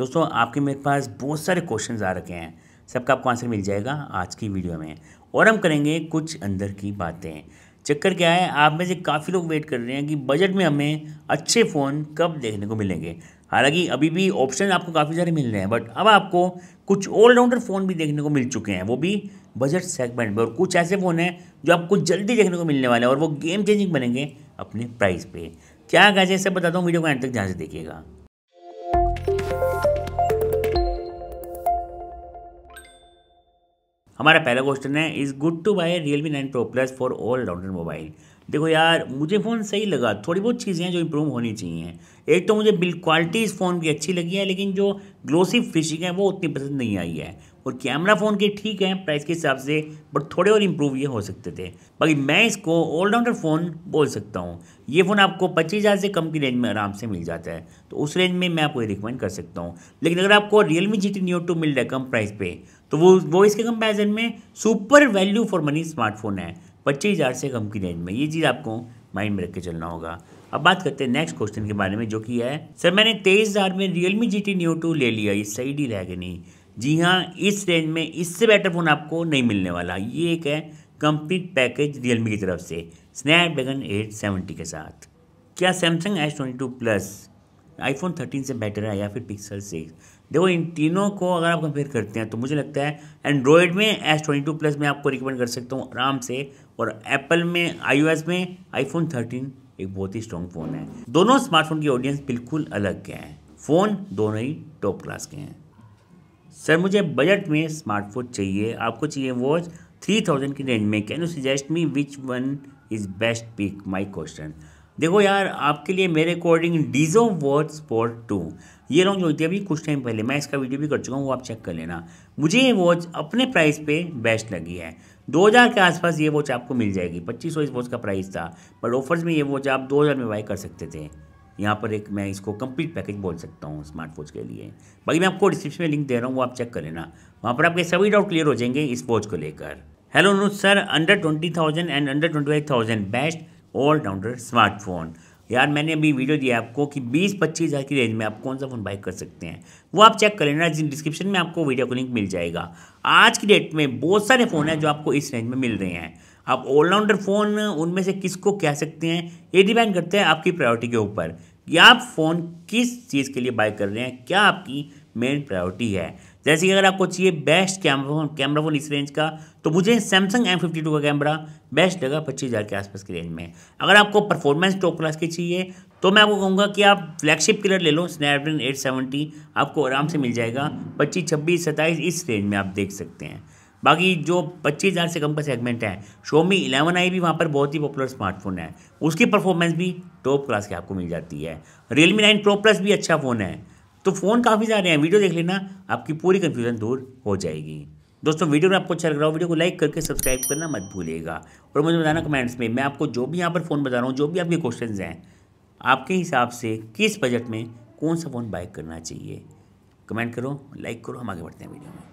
दोस्तों आपके मेरे पास बहुत सारे क्वेश्चन आ रखे हैं सबका आपको आंसर मिल जाएगा आज की वीडियो में और हम करेंगे कुछ अंदर की बातें चक्कर क्या है आप में से काफ़ी लोग वेट कर रहे हैं कि बजट में हमें अच्छे फ़ोन कब देखने को मिलेंगे हालांकि अभी भी ऑप्शन आपको काफ़ी सारे मिल रहे हैं बट अब आपको कुछ ऑलराउंडर फ़ोन भी देखने को मिल चुके हैं वो भी बजट सेगमेंट में और कुछ ऐसे फ़ोन हैं जो आपको जल्दी देखने को मिलने वाले हैं और वो गेम चेंजिंग बनेंगे अपने प्राइस पे क्या कैसे सब बताता हूँ वीडियो को एंड तक ध्यान से देखिएगा हमारा पहला क्वेश्चन है is good to buy Realme nine pro plus for all rounder mobile देखो यार मुझे फ़ोन सही लगा थोड़ी बहुत चीज़ें हैं जो इम्प्रूव होनी चाहिए एक तो मुझे बिल क्वालिटी इस फ़ोन की अच्छी लगी है लेकिन जो ग्लोसी फिशिंग है वो उतनी पसंद नहीं आई है और कैमरा फ़ोन के ठीक है प्राइस के हिसाब से बट थोड़े और इम्प्रूव ये हो सकते थे बाकी मैं इसको ऑलराउंडर फ़ोन बोल सकता हूँ ये फ़ोन आपको पच्चीस हज़ार से कम की रेंज में आराम से मिल जाता है तो उस रेंज में मैं आपको रिकमेंड कर सकता हूँ लेकिन अगर आपको Realme G T new two मिल रहा है कम प्राइस पर तो वो वो इसके कंपैरिजन में super value for money smartphone है पच्चीस हज़ार से कम की रेंज में ये चीज़ आपको माइंड में रख के चलना होगा अब बात करते हैं नेक्स्ट क्वेश्चन के बारे में जो कि है सर मैंने तेईस हज़ार में Realme G T new two ले लिया ये सही डील है कि नहीं जी हाँ इस रेंज में इससे बेटर फ़ोन आपको नहीं मिलने वाला ये एक है कंप्लीट पैकेज रियलमी की तरफ से स्नैपड्रैगन एट सेवेंटी के साथ क्या Samsung S twenty two plus iPhone thirteen से बेटर है या फिर पिक्सल सिक्स देखो इन तीनों को अगर आप कंपेयर करते हैं तो मुझे लगता है एंड्रॉयड में एस ट्वेंटी टू प्लस मैं आपको रिकमेंड कर सकता हूँ आराम से और एप्पल में आई में आईफोन थर्टीन एक बहुत ही स्ट्रॉन्ग फ़ोन है दोनों स्मार्टफोन की ऑडियंस बिल्कुल अलग के हैं फ़ोन दोनों ही टॉप क्लास के हैं सर मुझे बजट में स्मार्टफोन चाहिए आपको चाहिए वॉच थ्री थाउजेंड की रेंज में can you suggest me which one is best pick my question देखो यार आपके लिए मेरे according Dizo watch spot two ये लॉन्च होती है अभी कुछ टाइम पहले मैं इसका वीडियो भी कर चुका हूँ वो आप चेक कर लेना मुझे ये वॉच अपने प्राइस पे बेस्ट लगी है 2000 के आसपास ये वॉच आपको मिल जाएगी 2500 इस वॉच का प्राइस था बट ऑफर्स में ये वॉच आप 2000 में बाई कर सकते थे यहाँ पर एक मैं इसको कंप्लीट पैकेज बोल सकता हूँ स्मार्ट वॉच के लिए बाकी मैं आपको डिस्क्रिप्शन में लिंक दे रहा हूँ वो आप चेक कर लेना वहाँ पर आपके सभी डाउट क्लियर हो जाएंगे इस वॉच को लेकर hello note sir under twenty thousand and under twenty thousand best all rounder smartphone यार मैंने अभी वीडियो दिया आपको कि 20 पच्चीस हज़ार की रेंज में आप कौन सा फ़ोन बाई कर सकते हैं वो आप चेक कर लेना डिस्क्रिप्शन में आपको वीडियो को लिंक मिल जाएगा आज की डेट में बहुत सारे फ़ोन हैं जो आपको इस रेंज में मिल रहे हैं आप ऑलराउंडर फ़ोन उनमें से किसको कह सकते हैं ये डिपेंड करते हैं आपकी प्रायोरिटी के ऊपर कि आप फ़ोन किस चीज़ के लिए बाय कर रहे हैं क्या आपकी मेन प्रायोरिटी है जैसे कि अगर आपको चाहिए best camera phone camera phone इस रेंज का तो मुझे सैमसंग एम फिफ्टी टू का कैमरा बेस्ट लगा पच्चीस हज़ार के आसपास की रेंज में अगर आपको परफॉर्मेंस टॉप क्लास की चाहिए तो मैं आपको कहूँगा कि आप फ्लैगशिप किलर ले लो स्नैपड्रैगन एट सेवेंटी आपको आराम से मिल जाएगा पच्चीस छब्बीस सत्ताईस इस रेंज में आप देख सकते हैं बाकी जो पच्चीस हज़ार से कम का सेगमेंट है शोमी इलेवन आई भी वहाँ पर बहुत ही पॉपुलर स्मार्टफोन है उसकी परफॉर्मेंस भी टॉप क्लास की आपको मिल जाती है रियलमी नाइन प्रो प्लस भी अच्छा फ़ोन है तो फ़ोन काफ़ी सारे हैं वीडियो देख लेना आपकी पूरी कन्फ्यूज़न दूर हो जाएगी दोस्तों वीडियो में आपको अच्छा लग रहा हो वीडियो को लाइक करके सब्सक्राइब करना मत भूलिएगा और मुझे बताना कमेंट्स में मैं आपको जो भी यहाँ पर फ़ोन बता रहा हूँ जो भी आपके क्वेश्चन हैं आपके हिसाब से किस बजट में कौन सा फ़ोन बाय करना चाहिए कमेंट करो लाइक करो हम आगे बढ़ते हैं वीडियो में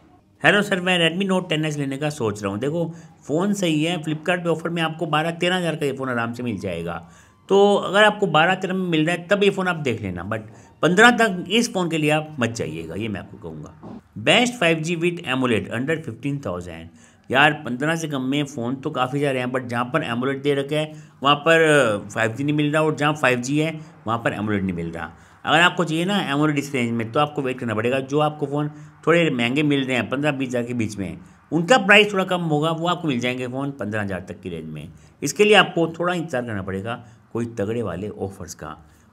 हेलो सर मैं रेडमी नोट टेन लेने का सोच रहा हूँ देखो फ़ोन सही है फ्लिपकार्ट ऑफर में आपको बारह तेरह हज़ार का ये फ़ोन आराम से मिल जाएगा तो अगर आपको बारह तेरह में मिल रहा है तब ये फ़ोन आप देख लेना बट पंद्रह तक इस फ़ोन के लिए आप मत जाइएगा ये मैं आपको कहूँगा best five G with AMOLED under fifteen thousand यार पंद्रह से कम में फ़ोन तो काफ़ी सारे हैं बट जहाँ पर एमोलेट दे रखे हैं वहाँ पर फाइव जी नहीं मिल रहा और जहाँ फाइव जी है वहाँ पर एमोलेट नहीं मिल रहा अगर आपको चाहिए ना एमोलेट इस रेंज में तो आपको वेट करना पड़ेगा जो आपको फ़ोन थोड़े महंगे मिल रहे हैं पंद्रह बीस हज़ार के बीच में उनका प्राइस थोड़ा कम होगा वो आपको मिल जाएंगे फ़ोन पंद्रह हज़ार तक की रेंज में इसके लिए आपको थोड़ा इंतजार करना पड़ेगा कोई तगड़े वाले ऑफर्स का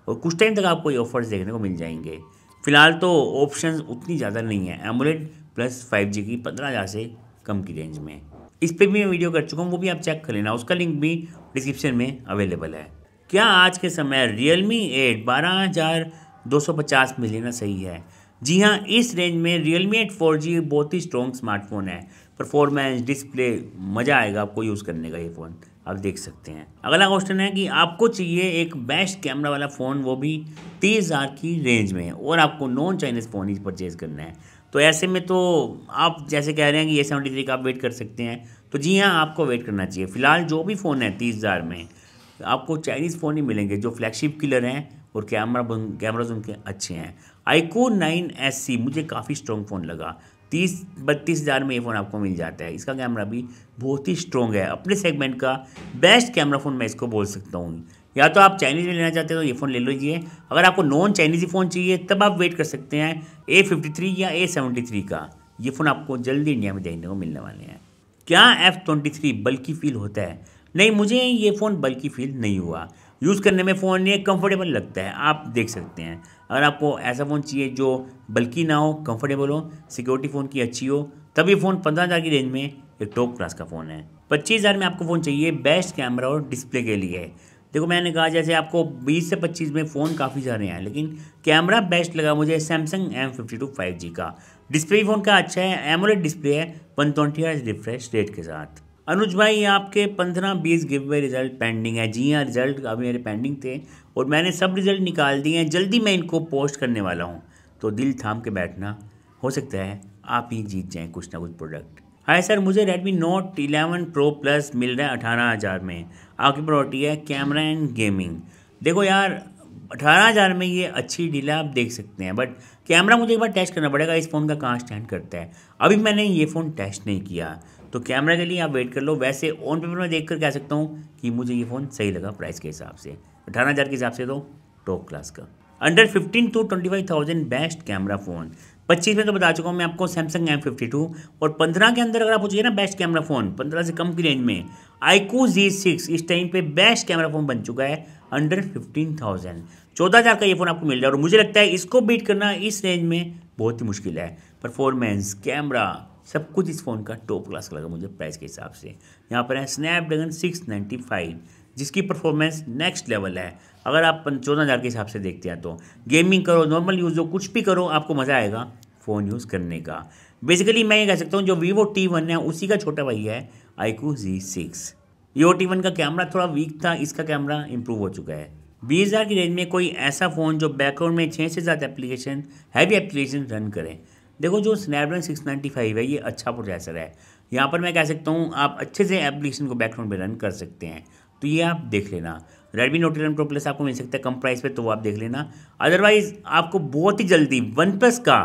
और कुछ टाइम तक आपको ये ऑफर्स देखने को मिल जाएंगे फिलहाल तो ऑप्शंस उतनी ज़्यादा नहीं है एमोलेट प्लस फाइव जी की पंद्रह हज़ार से कम की रेंज में इस पर भी मैं वीडियो कर चुका हूँ वो भी आप चेक कर लेना उसका लिंक भी डिस्क्रिप्शन में अवेलेबल है क्या आज के समय रियलमी एट बारह हज़ार दो सौ पचास में लेना सही है जी हाँ इस रेंज में रियलमी एट फोर जी बहुत ही स्ट्रॉन्ग स्मार्टफोन है परफॉर्मेंस डिस्प्ले मज़ा आएगा आपको यूज़ करने का ये फ़ोन आप देख सकते हैं अगला क्वेश्चन है कि आपको चाहिए एक बेस्ट कैमरा वाला फ़ोन वो भी तीस हज़ार की रेंज में और आपको नॉन चाइनीज़ फ़ोन ही परचेज़ करना है तो ऐसे में तो आप जैसे कह रहे हैं कि ये सेवेंटी थ्री का आप वेट कर सकते हैं तो जी हाँ आपको वेट करना चाहिए फ़िलहाल जो भी फ़ोन है तीस हज़ार में आपको चाइनीज़ फ़ोन ही मिलेंगे जो फ्लैगशिप किलर हैं और कैमरा कैमराज उनके अच्छे हैं आईको नाइन एस सी मुझे काफ़ी स्ट्रॉन्ग फ़ोन लगा तीस बत्तीस हज़ार में ये फ़ोन आपको मिल जाता है इसका कैमरा भी बहुत ही स्ट्रॉन्ग है अपने सेगमेंट का बेस्ट कैमरा फ़ोन मैं इसको बोल सकता हूँ या तो आप चाइनीज़ में लेना चाहते हो तो ये फ़ोन ले लीजिए अगर आपको नॉन चाइनीज़ फ़ोन चाहिए तब आप वेट कर सकते हैं ए फिफ्टी थ्री या ए सेवेंटी थ्री का ये फ़ोन आपको जल्दी इंडिया में देखने को मिलने वाले हैं क्या एफ़ ट्वेंटी थ्री बल्कि फ़ील होता है नहीं मुझे ये फ़ोन बल्कि फ़ील नहीं हुआ यूज़ करने में फ़ोन ये कंफर्टेबल लगता है आप देख सकते हैं अगर आपको ऐसा फ़ोन चाहिए जो बल्कि ना हो कंफर्टेबल हो सिक्योरिटी फ़ोन की अच्छी हो तब ये फ़ोन पंद्रह हज़ार की रेंज में एक टॉप क्लास का फ़ोन है पच्चीस हज़ार में आपको फ़ोन चाहिए बेस्ट कैमरा और डिस्प्ले के लिए देखो मैंने कहा जैसे आपको बीस से पच्चीस में फ़ोन काफ़ी सारे हैं लेकिन कैमरा बेस्ट लगा मुझे Samsung M fifty two five G का डिस्प्ले फ़ोन का अच्छा है एमोलेट डिस्प्ले है वन ट्वेंटी रिफ्रेश रेट के साथ अनुज भाई आपके पंद्रह बीस गिव वे रिज़ल्ट पेंडिंग है जी हाँ रिज़ल्ट अभी मेरे पेंडिंग थे और मैंने सब रिज़ल्ट निकाल दिए हैं जल्दी मैं इनको पोस्ट करने वाला हूँ तो दिल थाम के बैठना हो सकता है आप ही जीत जाएँ कुछ ना कुछ प्रोडक्ट हाय सर मुझे रेडमी नोट 11 प्रो प्लस मिल रहा है अठारह हज़ार में आपकी प्रॉपर्टी है कैमरा एंड गेमिंग देखो यार अठारह हज़ार में ये अच्छी डील है आप देख सकते हैं बट कैमरा मुझे एक बार टेस्ट करना पड़ेगा इस फ़ोन का कहाँ स्टैंड करता है अभी मैंने ये फ़ोन टेस्ट नहीं किया तो कैमरा के लिए आप वेट कर लो वैसे ऑन पेपर में देख कर कह सकता हूँ कि मुझे ये फ़ोन सही लगा प्राइस के हिसाब से अठारह हज़ार के हिसाब से तो टॉप क्लास का under fifteen to twenty five thousand best camera phone पच्चीस में तो बता चुका हूँ मैं आपको सैमसंग एम फिफ्टी टू और पंद्रह के अंदर अगर आप पूछिए ना बेस्ट कैमरा फ़ोन पंद्रह से कम की रेंज में आईको जी सिक्स इस टाइम पे बेस्ट कैमरा फ़ोन बन चुका है अंडर फिफ्टीन थाउजेंड चौदह हज़ार का ये फ़ोन आपको मिल जाए और मुझे लगता है इसको बीट करना इस रेंज में बहुत ही मुश्किल है परफॉर्मेंस कैमरा सब कुछ इस फ़ोन का टॉप क्लास लगा मुझे प्राइस के हिसाब से यहाँ पर है स्नैपड्रैगन सिक्स नाइन्टी फाइव जिसकी परफॉर्मेंस नेक्स्ट लेवल है अगर आप चौदह हज़ार के हिसाब से देखते हैं तो गेमिंग करो नॉर्मल यूज़ हो कुछ भी करो आपको मज़ा आएगा फ़ोन यूज़ करने का बेसिकली मैं ये कह सकता हूँ जो वीवो टी वन है उसी का छोटा भाई है iQOO Z six Vivo T one का कैमरा थोड़ा वीक था इसका कैमरा इम्प्रूव हो चुका है बीस हज़ार की रेंज में कोई ऐसा फ़ोन जो बैकग्राउंड में छः से ज़्यादा एप्लीकेशन हैवी एप्लीकेशन रन करें देखो जो स्नैपड्रैगन सिक्स नाइन्टी फाइव है ये अच्छा प्रोसेसर है यहाँ पर मैं कह सकता हूँ आप अच्छे से एप्लीकेशन को बैकग्राउंड में रन कर सकते हैं तो ये आप देख लेना Redmi Note eleven Pro plus आपको मिल सकता है कम प्राइस पे तो आप देख लेना अदरवाइज आपको बहुत ही जल्दी वन प्लस का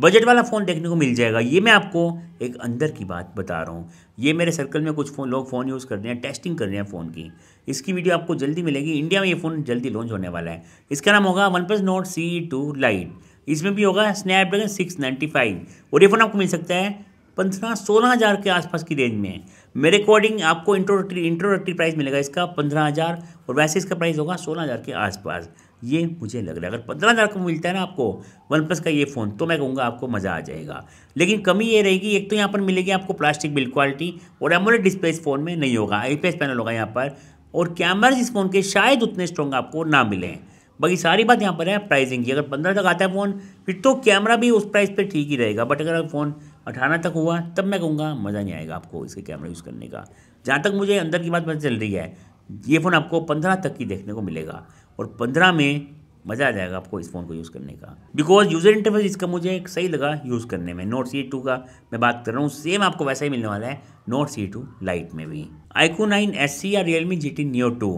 बजट वाला फ़ोन देखने को मिल जाएगा ये मैं आपको एक अंदर की बात बता रहा हूँ ये मेरे सर्कल में कुछ फोन लोग फ़ोन यूज़ कर रहे हैं टेस्टिंग कर रहे हैं फ़ोन की इसकी वीडियो आपको जल्दी मिलेगी इंडिया में ये फ़ोन जल्दी लॉन्च होने वाला है इसका नाम होगा OnePlus Nord C two Lite इसमें भी होगा स्नैपड्रैगन सिक्स नाइन्टी फाइव और ये फ़ोन आपको मिल सकता है पंद्रह सोलह हज़ार के आसपास की रेंज में मेरे अकॉर्डिंग आपको इंट्रोडक्टरी इंट्रोडक्टरी प्राइस मिलेगा इसका पंद्रह हज़ार और वैसे इसका प्राइस होगा सोलह हज़ार के आसपास ये मुझे लग रहा है अगर पंद्रह हज़ार का मिलता है ना आपको वन प्लस का ये फ़ोन तो मैं कहूँगा आपको मज़ा आ जाएगा लेकिन कमी ये रहेगी एक तो यहाँ पर मिलेगी आपको प्लास्टिक बिल्ड क्वालिटी और एमोलेट डिस्प्ले इस फ़ोन में नहीं होगा आई पैनल होगा यहाँ पर और कैमराज इस फ़ोन के शायद उतने स्ट्रॉन्ग आपको ना मिलें बाकी सारी बात यहाँ पर है प्राइसिंग की अगर पंद्रह तक आता है फ़ोन फिर तो कैमरा भी उस प्राइस पर ठीक ही रहेगा बट अगर फ़ोन अठारह तक हुआ तब मैं कहूँगा मज़ा नहीं आएगा आपको इसके कैमरा यूज़ करने का जहाँ तक मुझे अंदर की बात पता चल रही है ये फ़ोन आपको पंद्रह तक ही देखने को मिलेगा और पंद्रह में मज़ा आ जाएगा आपको इस फ़ोन को यूज़ करने का बिकॉज यूज़र इंटरफेस इसका मुझे सही लगा यूज़ करने में नोट सी टू का मैं बात कर रहा हूँ सेम आपको वैसा ही मिलने वाला है नोट सी टू लाइट में भी आईको नाइन एस सी या Realme G T Neo two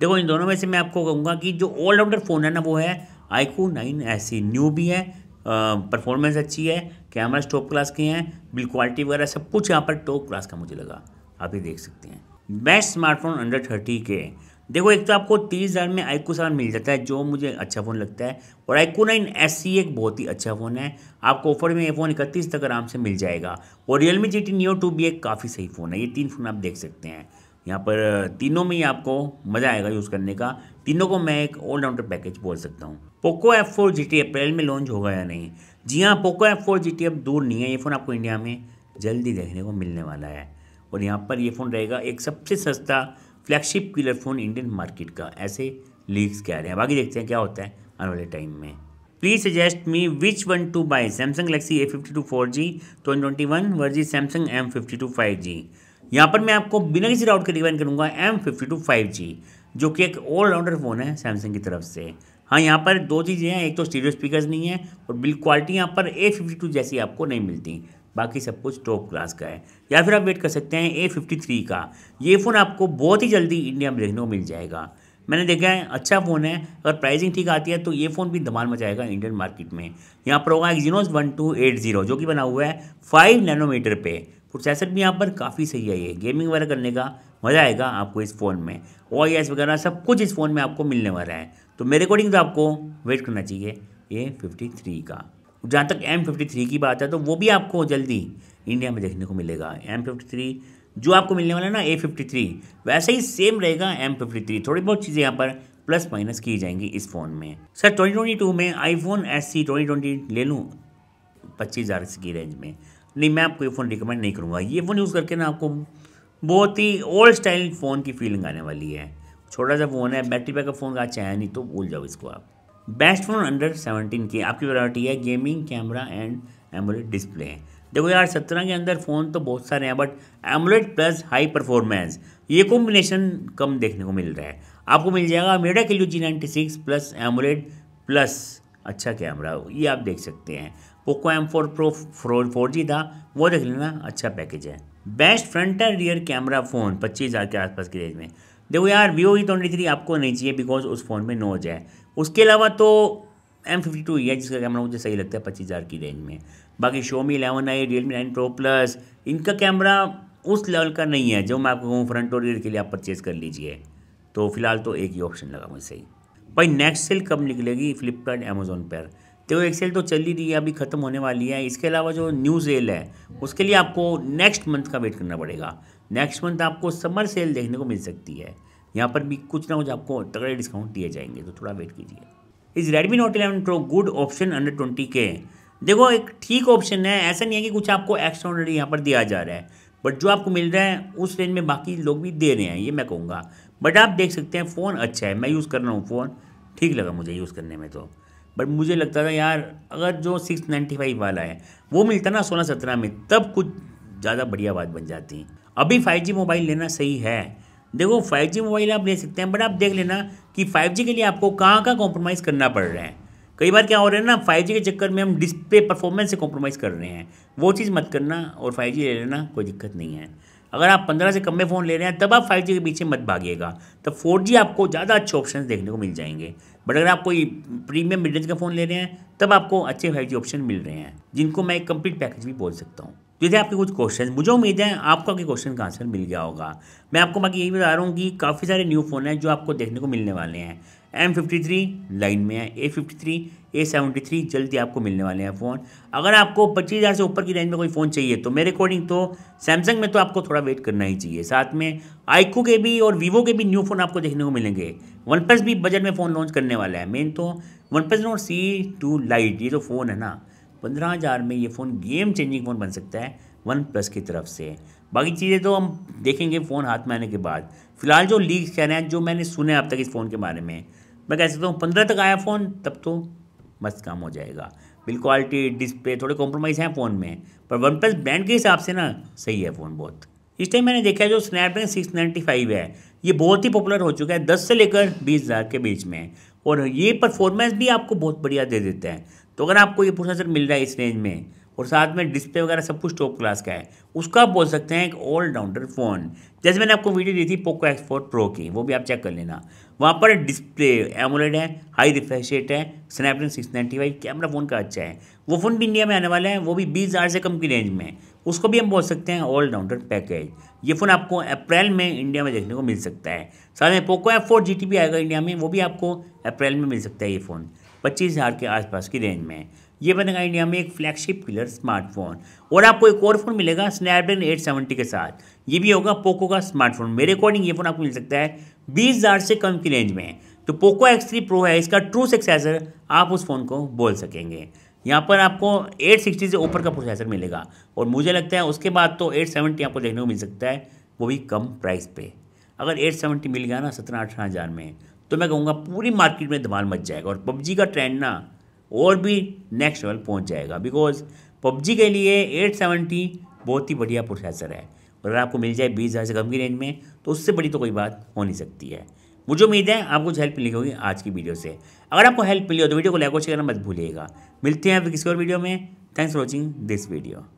देखो इन दोनों में से मैं आपको कहूँगा कि जो ऑलराउंडर फ़ोन है ना वो है आईकू नाइन एस न्यू भी है परफॉर्मेंस अच्छी है कैमरा टॉप क्लास के हैं बिल क्वालिटी वगैरह सब कुछ यहाँ पर टॉप क्लास का मुझे लगा आप ही देख सकते हैं बेस्ट स्मार्टफोन अंडर थर्टी के देखो एक तो आपको तीस हज़ार में आईकू सेवन मिल जाता है जो मुझे अच्छा फ़ोन लगता है और आईकू नाइन एस सी एक बहुत ही अच्छा फ़ोन है आपको ऑफर में ये फ़ोन इकतीस तक आराम से मिल जाएगा और Realme G T new two भी एक काफ़ी सही फ़ोन है ये तीन फ़ोन आप देख सकते हैं यहाँ पर तीनों में ही आपको मज़ा आएगा यूज़ करने का तीनों को मैं एक ऑलराउंडर पैकेज बोल सकता हूँ Poco F four G T April में लॉन्च होगा या नहीं जी हाँ Poco F four G T अब दूर नहीं है ये फ़ोन आपको इंडिया में जल्दी देखने को मिलने वाला है और यहाँ पर ये फ़ोन रहेगा एक सबसे सस्ता flagship killer phone Indian market का ऐसे लीक्स कह रहे हैं बाकी देखते हैं क्या होता है आने वाले टाइम में please suggest me which one to buy Samsung Galaxy A fifty two four G twenty one versus Samsung M fifty two five G यहाँ पर मैं आपको बिना किसी डाउट के डिवाइन करूँगा M fifty two five G जो कि एक ऑलराउंडर फ़ोन है सैमसंग की तरफ से हाँ यहाँ पर दो चीज़ें हैं एक तो स्टीरियो स्पीकर्स नहीं है और बिल्ड क्वालिटी यहाँ पर ए फिफ्टी टू जैसी आपको नहीं मिलती बाकी सब कुछ टॉप क्लास का है या फिर आप वेट कर सकते हैं ए फिफ्टी थ्री का ये फ़ोन आपको बहुत ही जल्दी इंडिया में देखने को मिल जाएगा मैंने देखा है अच्छा फ़ोन है अगर प्राइसिंग ठीक आती है तो ये फ़ोन भी धमाल मचाएगा इंडियन मार्केट में यहाँ पर होगा Exynos one two eight zero जो कि बना हुआ है फाइव नैनोमीटर पे प्रोसेसर भी यहाँ पर काफ़ी सही है ये गेमिंग वगैरह करने का मज़ा आएगा आपको इस फ़ोन में ओ वगैरह सब कुछ इस फ़ोन में आपको मिलने वाला है तो मेरे अकॉर्डिंग तो आपको वेट करना चाहिए ए फिफ्टी थ्री का जहाँ तक एम फिफ्टी थ्री की बात है तो वो भी आपको जल्दी इंडिया में देखने को मिलेगा एम फिफ्टी थ्री जो आपको मिलने वाला है ना ए फिफ्टी थ्री वैसे ही सेम रहेगा एम फिफ्टी थ्री थोड़ी बहुत चीज़ें यहाँ पर प्लस माइनस की जाएंगी इस फ़ोन में सर ट्वेंटी ट्वेंटी टू में iPhone S C twenty twenty ले लूँ पच्चीस हज़ार की रेंज में नहीं मैं आपको ये फ़ोन रिकमेंड नहीं करूँगा ये फ़ोन यूज़ करके ना आपको बहुत ही ओल्ड स्टाइल फ़ोन की फीलिंग आने वाली है छोटा सा फ़ोन है बैटरी बैकअप फ़ोन का अच्छा है नहीं तो भूल जाओ इसको आप बेस्ट फ़ोन अंडर सेवनटीन की आपकी वरायटी है gaming camera and AMOLED display है देखो यार सत्रह के अंदर फ़ोन तो बहुत सारे हैं but AMOLED plus high performance ये कॉम्बिनेशन कम देखने को मिल रहा है आपको मिल जाएगा मेडा लू G ninety six plus AMOLED plus अच्छा कैमरा ये आप देख सकते हैं Poco M four Pro four G था वो देख लेना अच्छा पैकेज है best front and rear camera phone पच्चीस हज़ार के आसपास की रेंज में देखो यार वीवो ही ट्वेंटी थ्री आपको नहीं चाहिए बिकॉज उस फ़ोन में नोज है उसके अलावा तो एम फिफ्टी टू है जिसका कैमरा मुझे सही लगता है पच्चीस हज़ार की रेंज में बाकी Xiaomi eleven i Realme nine pro plus इनका कैमरा उस लेवल का नहीं है जो मैं आपको कहूँ फ्रंट और रियर के लिए आप परचेज़ कर लीजिए तो फिलहाल तो एक ही ऑप्शन लगा मुझे सही भाई नेक्स्ट सेल कब निकलेगी फ्लिपकार्ट अमेजोन पर तो एक्सेल तो चल ही रही है अभी ख़त्म होने वाली है इसके अलावा जो न्यू सेल है उसके लिए आपको नेक्स्ट मंथ का वेट करना पड़ेगा नेक्स्ट मंथ आपको समर सेल देखने को मिल सकती है यहाँ पर भी कुछ ना कुछ आपको तगड़े डिस्काउंट दिए जाएंगे तो थोड़ा वेट कीजिए इस Redmi Note eleven Pro good option under twenty के देखो एक ठीक ऑप्शन है ऐसा नहीं है कि कुछ आपको एक्स्ट्रा ऑर्डर यहाँ पर दिया जा रहा है बट जो आपको मिल रहा है उस रेंज में बाकी लोग भी दे रहे हैं ये मैं कहूँगा बट आप देख सकते हैं फ़ोन अच्छा है मैं यूज़ कर रहा हूँ फ़ोन ठीक लगा मुझे यूज़ करने में तो बट मुझे लगता था यार अगर जो सिक्स नाइन्टी फाइव वाला है वो मिलता ना सोलह सत्रह में तब कुछ ज़्यादा बढ़िया बात बन जाती है अभी फाइव जी मोबाइल लेना सही है देखो फाइव जी मोबाइल आप ले सकते हैं बट आप देख लेना कि फाइव जी के लिए आपको कहाँ कहाँ कॉम्प्रोमाइज़ करना पड़ रहा है कई बार क्या हो रहा है ना फाइव जी के चक्कर में हम डिस्प्ले परफॉर्मेंस से कॉम्प्रोमाइज़ कर रहे हैं वो चीज़ मत करना और फाइव जी ले लेना कोई दिक्कत नहीं है अगर आप पंद्रह से कम में फ़ोन ले रहे हैं तब आप फाइव जी के पीछे मत भागिएगा तब फोर जी आपको ज़्यादा अच्छे ऑप्शन देखने को मिल जाएंगे बट अगर आप कोई प्रीमियम मिड रेंज का फ़ोन ले रहे हैं तब आपको अच्छे फाइव ऑप्शन मिल रहे हैं जिनको मैं एक कंप्लीट पैकेज भी बोल सकता हूँ थे तो आपके कुछ क्वेश्चन मुझे उम्मीद है आपको आपके क्वेश्चन का आंसर मिल गया होगा मैं आपको बाकी यही बता रहा हूँ कि काफ़ी सारे न्यू फ़ोन हैं जो आपको देखने को मिलने वाले हैं एम फिफ्टी थ्री लाइन में है A fifty three A seventy three जल्दी आपको मिलने वाले हैं फ़ोन अगर आपको पच्चीस हज़ार से ऊपर की रेंज में कोई फ़ोन चाहिए तो मेरे अकॉर्डिंग तो सैमसंग में तो आपको थोड़ा वेट करना ही चाहिए साथ में आईकू के भी और वीवो के भी न्यू फ़ोन आपको देखने को मिलेंगे वन प्लस भी बजट में फ़ोन लॉन्च करने वाला है मेन तो OnePlus Nord C two Lite ये जो तो फ़ोन है ना पंद्रह हज़ार में ये फ़ोन गेम चेंजिंग फ़ोन बन सकता है वन प्लस की तरफ से बाकी चीज़ें तो हम देखेंगे फ़ोन हाथ में आने के बाद फिलहाल जो लीक कह रहे हैं जो मैंने सुने अब तक इस फ़ोन के बारे में मैं कह सकता हूँ पंद्रह तक आया फ़ोन तब तो मस्त काम हो जाएगा बिल्ड क्वालिटी डिस्प्ले थोड़े कॉम्प्रोमाइज़ हैं फ़ोन में पर वन प्लस ब्रांड के हिसाब से ना सही है फ़ोन बहुत इस टाइम मैंने देखा है जो स्नैपड्रैगन सिक्स नाइन्टी फाइव है ये बहुत ही पॉपुलर हो चुका है दस से लेकर बीस हज़ार के बीच में और ये परफॉर्मेंस भी आपको बहुत बढ़िया दे देता है तो अगर आपको ये प्रोसेसर मिल रहा है इस रेंज में और साथ में डिस्प्ले वगैरह सब कुछ टॉप क्लास का है उसका आप बोल सकते हैं एक ऑलराउंडर फ़ोन जैसे मैंने आपको वीडियो दी थी पोको एक्स फोर प्रो की वो भी आप चेक कर लेना वहाँ पर डिस्प्ले एमोलेड है हाई रिफ्रेश रेट है Snapdragon six ninety five camera phone का अच्छा है वो फ़ोन भी इंडिया में आने वाला है वो भी बीस हज़ार से कम की रेंज में उसको भी हम बोल सकते हैं ऑलराउंडर पैकेज ये फ़ोन आपको अप्रैल में इंडिया में देखने को मिल सकता है साथ में पोको एफ फोर जी आएगा इंडिया में वो भी आपको अप्रैल में मिल सकता है ये फ़ोन पच्चीस हज़ार के आसपास की रेंज में ये बनेगा इंडिया में एक फ्लैगशिप किलर स्मार्टफोन और आपको एक और फ़ोन मिलेगा स्नैपड्रैगन एट सेवेंटी के साथ ये भी होगा पोको का स्मार्टफोन मेरे अकॉर्डिंग ये फ़ोन आपको मिल सकता है बीस हज़ार से कम की रेंज में तो पोको एक्स थ्री प्रो है इसका ट्रू सक्सेसर आप उस फ़ोन को बोल सकेंगे यहाँ पर आपको 860 से ऊपर का प्रोसेसर मिलेगा और मुझे लगता है उसके बाद तो 870 आपको देखने को मिल सकता है वो भी कम प्राइस पे अगर 870 मिल गया ना सत्रह अठारह हज़ार में तो मैं कहूँगा पूरी मार्केट में धमाल मच जाएगा और पबजी का ट्रेंड ना और भी नेक्स्ट लेवल पहुँच जाएगा बिकॉज पबजी के लिए एट सेवेंटी बहुत ही बढ़िया प्रोसेसर है और अगर आपको मिल जाए बीस हज़ार से कम की रेंज में तो उससे बड़ी तो कोई बात हो नहीं सकती है मुझे उम्मीद है आपको कुछ हेल्प मिली होगी आज की वीडियो से अगर आपको हेल्प मिली हो तो वीडियो को लाइक और शेयर करना मत भूलिएगा मिलते हैं आप किसी और वीडियो में thanks for watching this video